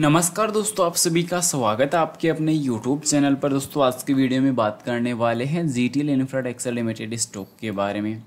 नमस्कार दोस्तों आप सभी का स्वागत है आपके अपने YouTube चैनल पर दोस्तों आज के वीडियो में बात करने वाले हैं G T L infrastructure limited stock के बारे में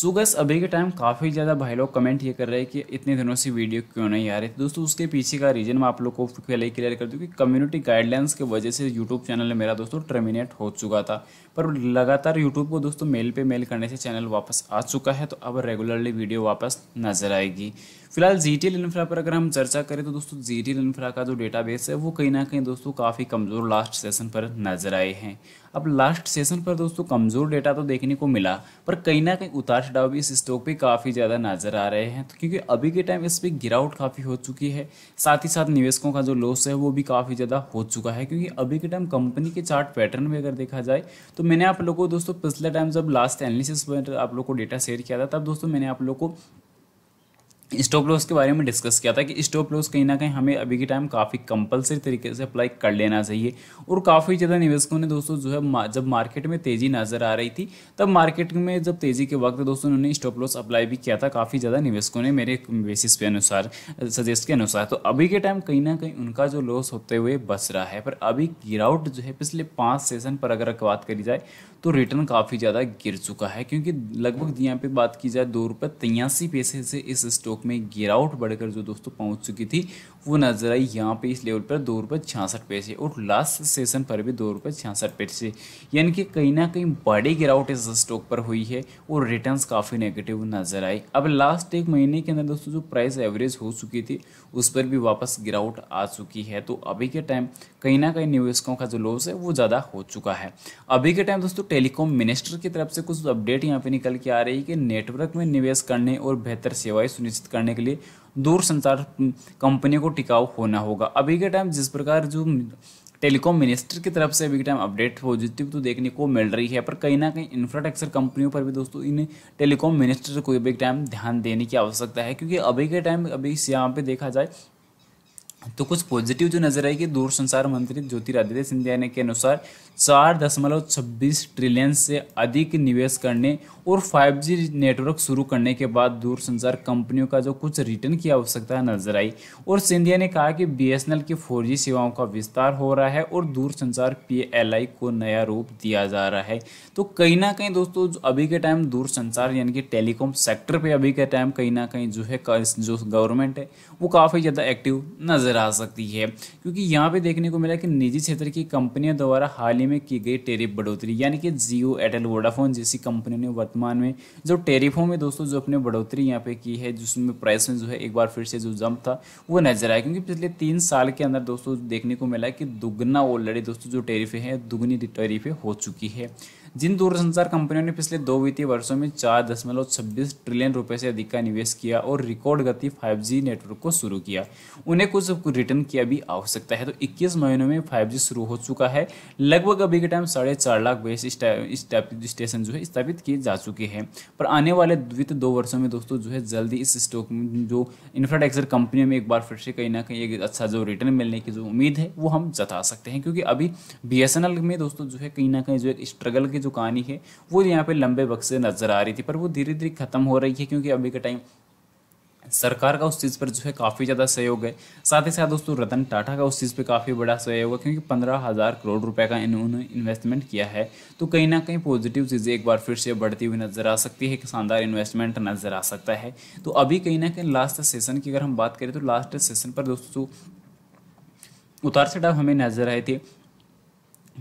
सुगस अभी के टाइम काफ़ी ज़्यादा भाई लोग कमेंट ये कर रहे हैं कि इतने दिनों से वीडियो क्यों नहीं आ रही थी दोस्तों उसके पीछे का रीज़न मैं आप लोग को पहले ही क्लियर कर दूँ कि कम्युनिटी गाइडलाइंस की वजह से यूट्यूब चैनल मेरा दोस्तों टर्मिनेट हो चुका था पर लगातार यूट्यूब को दोस्तों मेल पे मेल करने से चैनल वापस आ चुका है तो अब रेगुलरली वीडियो वापस नजर आएगी फिलहाल जी टी इन्फ्रा पर अगर हम चर्चा करें तो दोस्तों जी टी इन्फ्रा का जो डेटाबेस है वो कहीं ना कहीं दोस्तों काफ़ी कमज़ोर लास्ट सेशन पर नजर आए हैं अब लास्ट सेशन पर दोस्तों कमज़ोर डेटा तो देखने को मिला पर कहीं ना कहीं उतार चढ़ाव भी इस स्टॉक पे काफ़ी ज़्यादा नज़र आ रहे हैं तो क्योंकि अभी के टाइम इस पर गिरावट काफ़ी हो चुकी है साथ ही साथ निवेशकों का जो लॉस है वो भी काफ़ी ज़्यादा हो चुका है क्योंकि अभी के टाइम कंपनी के चार्ट पैटर्न में अगर देखा जाए तो मैंने आप लोगों को दोस्तों पिछले टाइम जब लास्ट एनालिसिस पर आप लोग को डेटा शेयर किया था तब दोस्तों मैंने आप लोग को स्टॉप लॉस के बारे में डिस्कस किया था कि स्टॉप लॉस कहीं ना कहीं हमें अभी के टाइम काफ़ी कंपलसरी तरीके से अप्लाई कर लेना चाहिए और काफ़ी ज़्यादा निवेशकों ने दोस्तों जो है जब मार्केट में तेज़ी नज़र आ रही थी तब मार्केट में जब तेज़ी के वक्त दोस्तों उन्होंने स्टॉप लॉस अप्लाई भी किया था काफ़ी ज़्यादा निवेशकों ने मेरे बेसिस पे अनुसार सजेस्ट के अनुसार तो अभी के टाइम कहीं ना कहीं उनका जो लॉस होते हुए बच रहा है पर अभी गिरावट जो है पिछले पाँच सेशन पर अगर बात करी जाए तो रिटर्न काफ़ी ज़्यादा गिर चुका है क्योंकि लगभग यहाँ पे बात की जाए दो रुपये तिरासी पैसे से इस स्टॉक स्टॉक में गिरावट बढ़कर जो दोस्तों पहुंच चुकी थी वो नजर आई यहाँ पे इस लेवल पर दो रुपये छियासठ पैसे और लास्ट सेशन पर भी दो रुपये छियासठ पैसे यानी कि कहीं ना कहीं बड़ी गिरावट इस स्टॉक पर हुई है और रिटर्न काफ़ी नेगेटिव नजर आए अब लास्ट एक महीने के अंदर दोस्तों जो प्राइस एवरेज हो चुकी थी उस पर भी वापस गिरावट आ चुकी है तो अभी के टाइम कहीं ना कहीं निवेशकों का जो लॉस है वो ज़्यादा हो चुका है अभी के टाइम दोस्तों टेलीकॉम मिनिस्टर की तरफ से कुछ अपडेट यहाँ पे निकल के आ रही है कि नेटवर्क में निवेश करने और बेहतर सेवाएं सुनिश्चित करने के लिए दूर संचार कंपनियों को टिकाऊ होना होगा अभी के टाइम जिस प्रकार जो टेलीकॉम मिनिस्टर की तरफ से अभी टाइम अपडेट पॉजिटिव तो देखने को मिल रही है पर कहीं ना कहीं इंफ्रास्ट्रक्चर कंपनियों पर भी दोस्तों इन टेलीकॉम मिनिस्टर को अभी टाइम ध्यान देने की आवश्यकता है क्योंकि अभी के टाइम अभी यहाँ पे देखा जाए तो कुछ पॉजिटिव जो नजर कि दूर संसार मंत्री ज्योतिरादित्य सिंधिया ने के अनुसार चार दशमलव छब्बीस ट्रिलियन से अधिक निवेश करने और 5G नेटवर्क शुरू करने के बाद दूर संचार कंपनियों का जो कुछ रिटर्न की आवश्यकता नजर आई और सिंधिया ने कहा कि एल की जी सेवाओं का विस्तार हो रहा है और दूर एल आई को नया रूप दिया जा रहा है तो कहीं ना कहीं दोस्तों अभी के टाइम दूर संचार यानी कि टेलीकॉम सेक्टर पर अभी के टाइम कहीं ना कहीं जो है जो गवर्नमेंट है वो काफ़ी ज़्यादा एक्टिव नजर नज़र आ सकती है क्योंकि यहाँ पे देखने को मिला कि निजी क्षेत्र की कंपनियों द्वारा हाल ही में की गई टेरिफ बढ़ोतरी यानी कि जियो एयरटेल वोडाफोन जैसी कंपनियों ने वर्तमान में जो टेरिफों में दोस्तों जो अपने बढ़ोतरी यहाँ पे की है जिसमें प्राइस में जो है एक बार फिर से जो जंप था वो नजर आया क्योंकि पिछले तीन साल के अंदर दोस्तों देखने को मिला कि दुगना ऑलरेडी दोस्तों जो टेरिफे हैं दुगनी टेरिफे हो चुकी है जिन दूरसंचार कंपनियों ने पिछले दो वित्तीय वर्षों में चार दशमलव छब्बीस ट्रिलियन रुपए से अधिक का निवेश किया और रिकॉर्ड गति 5G नेटवर्क को शुरू किया उन्हें कुछ रिटर्न की अभी आवश्यकता है तो 21 महीनों में 5G शुरू हो चुका है लगभग अभी के टाइम साढ़े चार लाख बेस स्टेशन जो है स्थापित किए जा चुके हैं पर आने वाले वित्त दो वर्षों में दोस्तों जो है जल्दी इस स्टॉक में जो इंफ्रास्ट्रक्चर कंपनियों में एक बार फिर से कहीं ना कहीं एक अच्छा जो रिटर्न मिलने की जो उम्मीद है वो हम जता सकते हैं क्योंकि अभी बी में दोस्तों जो है कहीं ना कहीं जो एक स्ट्रगल की की जो कहानी है वो यहाँ पे लंबे वक्त से नज़र आ रही थी पर वो धीरे धीरे ख़त्म हो रही है क्योंकि अभी के टाइम सरकार का उस चीज़ पर जो है काफ़ी ज़्यादा सहयोग है साथ ही साथ दोस्तों रतन टाटा का उस चीज़ पे काफ़ी बड़ा सहयोग है क्योंकि पंद्रह हज़ार करोड़ रुपए का इन्होंने इन्वेस्टमेंट किया है तो कहीं ना कहीं पॉजिटिव चीज़ें एक बार फिर से बढ़ती हुई नज़र आ सकती है एक शानदार इन्वेस्टमेंट नज़र आ सकता है तो अभी कहीं ना कहीं लास्ट सेशन की अगर हम बात करें तो लास्ट सेशन पर दोस्तों उतार चढ़ाव हमें नज़र आए थे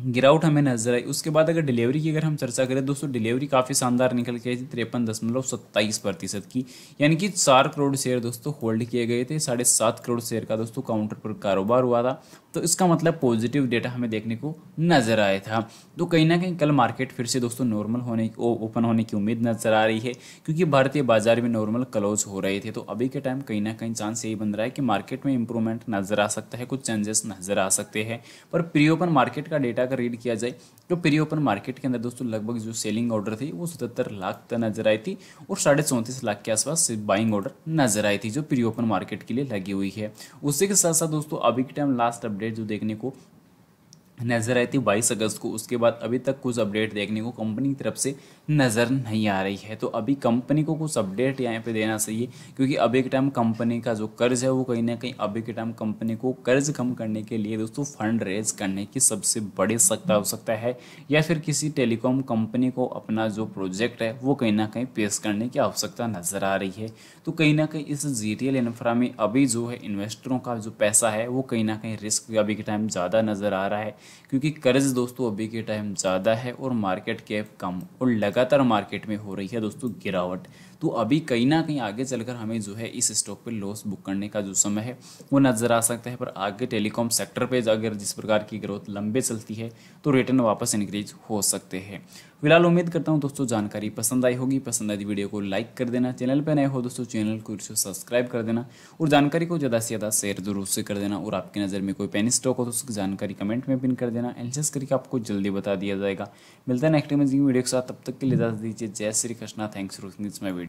गिरावट हमें नजर आई उसके बाद अगर डिलीवरी की अगर हम चर्चा करें दोस्तों डिलीवरी काफ़ी शानदार निकल के आई थी तिरपन दशमलव सत्ताईस प्रतिशत की यानी कि चार करोड़ शेयर दोस्तों होल्ड किए गए थे साढ़े सात करोड़ शेयर का दोस्तों काउंटर पर कारोबार हुआ था तो इसका मतलब पॉजिटिव डेटा हमें देखने को नजर आया था तो कहीं ना कहीं कल मार्केट फिर से दोस्तों नॉर्मल होने ओपन होने की उम्मीद नजर आ रही है क्योंकि भारतीय बाजार में नॉर्मल क्लोज हो रहे थे तो अभी के टाइम कहीं ना कहीं चांस यही बन रहा है कि मार्केट में इंप्रूवमेंट नजर आ सकता है कुछ चेंजेस नजर आ सकते हैं पर प्री ओपन मार्केट का डेटा अगर रीड किया जाए तो प्री ओपन मार्केट के अंदर दोस्तों लगभग जो सेलिंग ऑर्डर थी वो सतहत्तर लाख तक नजर आई थी और साढ़े चौंतीस लाख के आसपास बाइंग ऑर्डर नजर आई थी जो प्री ओपन मार्केट के लिए लगी हुई है उसी के साथ साथ दोस्तों अभी के टाइम लास्ट अपडेट जो देखने को नज़र आई थी बाईस अगस्त को उसके बाद अभी तक कुछ अपडेट देखने को कंपनी की तरफ से नज़र नहीं आ रही है तो अभी कंपनी को कुछ अपडेट यहाँ पे देना चाहिए क्योंकि अभी के टाइम कंपनी का जो कर्ज है वो कहीं ना कहीं अभी के टाइम कंपनी को कर्ज कम करने के लिए दोस्तों फंड रेज करने की सबसे बड़ी सख्ता हो सकता है या फिर किसी टेलीकॉम कंपनी को अपना जो प्रोजेक्ट है वो कहीं ना कहीं पेश करने की आवश्यकता नज़र आ रही है तो कहीं ना कहीं इस जी टी इन्फ्रा में अभी जो है इन्वेस्टरों का जो पैसा है वो कहीं ना कहीं रिस्क अभी के टाइम ज़्यादा नज़र आ रहा है क्योंकि कर्ज़ दोस्तों अभी के टाइम ज़्यादा है और मार्केट कैप कम और लगातार मार्केट में हो रही है दोस्तों गिरावट तो अभी कहीं ना कहीं आगे चलकर हमें जो है इस स्टॉक पर लॉस बुक करने का जो समय है वो नज़र आ सकता है पर आगे टेलीकॉम सेक्टर पर अगर जिस प्रकार की ग्रोथ लंबे चलती है तो रिटर्न वापस इंक्रीज हो सकते हैं फिलहाल उम्मीद करता हूँ दोस्तों जानकारी पसंद आई होगी पसंद आई वीडियो को लाइक कर देना चैनल पर नए हो दोस्तों चैनल को सब्सक्राइब कर देना और जानकारी को ज़्यादा से ज़्यादा शेयर जरूर से कर देना और आपकी नज़र में कोई पेनी स्टॉक हो तो उसकी जानकारी कमेंट में पिन कर देना एनसेस करके आपको जल्दी बता दिया जाएगा मिलता है नेक्स्ट अमेजिंग वीडियो के साथ तब तक के लिए दीजिए जय Shri Krishna thanks for watching my video